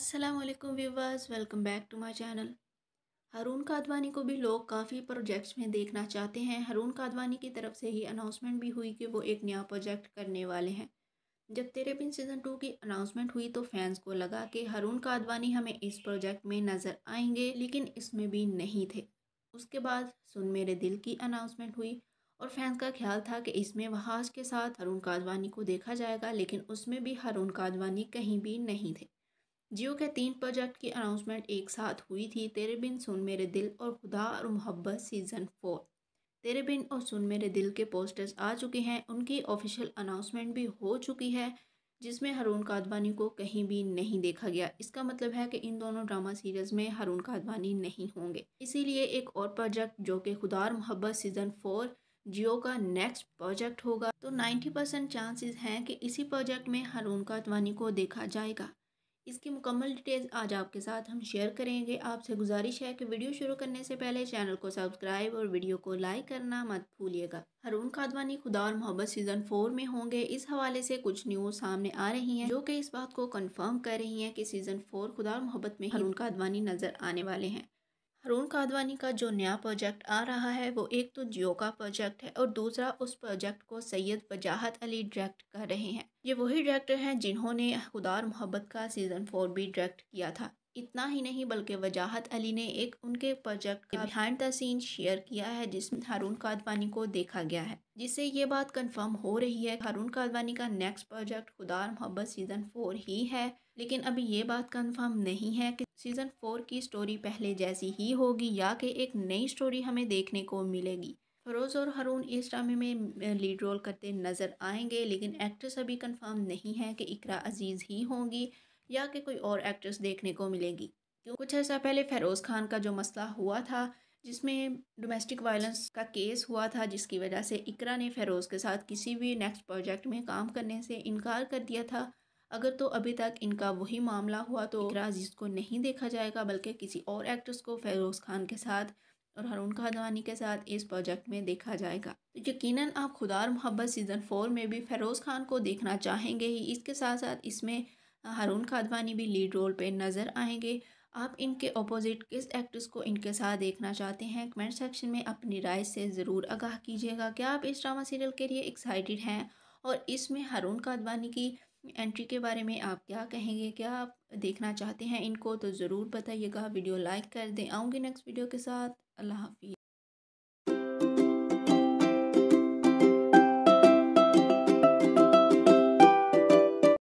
Aslam viewers welcome back to my channel Haroon Kadwani को भी लोग काफ़ी प्रोजेक्ट्स में देखना चाहते हैं हारून कादवानी की तरफ से ही अनाउंसमेंट भी हुई कि वो एक नया प्रोजेक्ट करने वाले हैं जब तेरे बिन सीज़न टू की अनाउंसमेंट हुई तो फैंस को लगा कि हारून कादवानी हमें इस प्रोजेक्ट में नज़र आएंगे लेकिन इसमें भी नहीं थे उसके बाद सुन मेरे दिल की अनाउंसमेंट हुई और फैंस का ख्याल था कि इसमें वहाज के साथ हारून कादवानी को देखा जाएगा लेकिन उसमें भी हारून कादवानी कहीं भी नहीं थे जियो के तीन प्रोजेक्ट की अनाउंसमेंट एक साथ हुई थी तेरे बिन सुन मेरे दिल और खुदा और मोहब्बत सीज़न फोर तेरे बिन और सुन मेरे दिल के पोस्टर्स आ चुके हैं उनकी ऑफिशियल अनाउंसमेंट भी हो चुकी है जिसमें हरून कादवानी को कहीं भी नहीं देखा गया इसका मतलब है कि इन दोनों ड्रामा सीरियल्स में हरून कादवानी नहीं होंगे इसीलिए एक और प्रोजेक्ट जो कि खुदा और मोहब्बत सीज़न फोर जियो का नेक्स्ट प्रोजेक्ट होगा तो 90 परसेंट चांसेस हैं कि इसी प्रोजेक्ट में हरून कादवानी को देखा जाएगा इसकी मुकम्मल डिटेल आज आपके साथ हम शेयर करेंगे आपसे गुजारिश है कि वीडियो शुरू करने से पहले चैनल को सब्सक्राइब और वीडियो को लाइक करना मत भूलिएगा हरून कादवानी खुदा और मोहब्बत सीज़न फोर में होंगे इस हवाले से कुछ न्यूज़ सामने आ रही हैं जो कि इस बात को कंफर्म कर रही हैं कि सीज़न फोर खुदा और मोहब्बत में हरून खादवानी नज़र आने वाले हैं अरुण कादवानी का जो नया प्रोजेक्ट आ रहा है वो एक तो जियो का प्रोजेक्ट है और दूसरा उस प्रोजेक्ट को सैयद वजाहत अली डायरेक्ट कर रहे हैं ये वही डायरेक्टर हैं जिन्होंने खुदार मोहब्बत का सीज़न फोर भी डायरेक्ट किया था इतना ही नहीं बल्कि वजाहत अली ने एक उनके प्रोजेक्ट का बिहाइंड द सीन शेयर किया है जिसमें हारून कादवानी को देखा गया है जिससे ये बात कंफर्म हो रही है हारून कादवानी का नेक्स्ट प्रोजेक्ट खुदा मोहब्बत सीज़न फोर ही है लेकिन अभी ये बात कंफर्म नहीं है कि सीज़न फोर की स्टोरी पहले जैसी ही होगी या कि एक नई स्टोरी हमें देखने को मिलेगी फरोज़ और हरून इस ड्रामे में लीड रोल करते नज़र आएंगे लेकिन एक्ट्रेस अभी कंफर्म नहीं है कि इकरा अजीज़ ही होंगी या कि कोई और एक्ट्रेस देखने को मिलेगी क्यों कुछ ऐसा पहले फ़ेरोज़ खान का जो मसला हुआ था जिसमें डोमेस्टिक वायलेंस का केस हुआ था जिसकी वजह से इकरा ने फेरोज़ के साथ किसी भी नेक्स्ट प्रोजेक्ट में काम करने से इनकार कर दिया था अगर तो अभी तक इनका वही मामला हुआ तो इकरा जिसको नहीं देखा जाएगा बल्कि किसी और एक्ट्रेस को फ़ेरोज़ खान के साथ और हरुण खादवानी के साथ इस प्रोजेक्ट में देखा जाएगा तो यकीनन आप खुदार मोहब्बत सीज़न फोर में भी फेरोज़ खान को देखना चाहेंगे ही इसके साथ साथ इसमें हारून खादवानी भी लीड रोल पे नज़र आएंगे आप इनके अपोजिट किस एक्ट्रेस को इनके साथ देखना चाहते हैं कमेंट सेक्शन में अपनी राय से ज़रूर आगाह कीजिएगा क्या आप इस ड्रामा सीरियल के लिए एक्साइटेड हैं और इसमें हारून कादवानी की एंट्री के बारे में आप क्या कहेंगे क्या आप देखना चाहते हैं इनको तो ज़रूर बताइएगा वीडियो लाइक कर दें आऊँगी नेक्स्ट वीडियो के साथ अल्लाह हाफि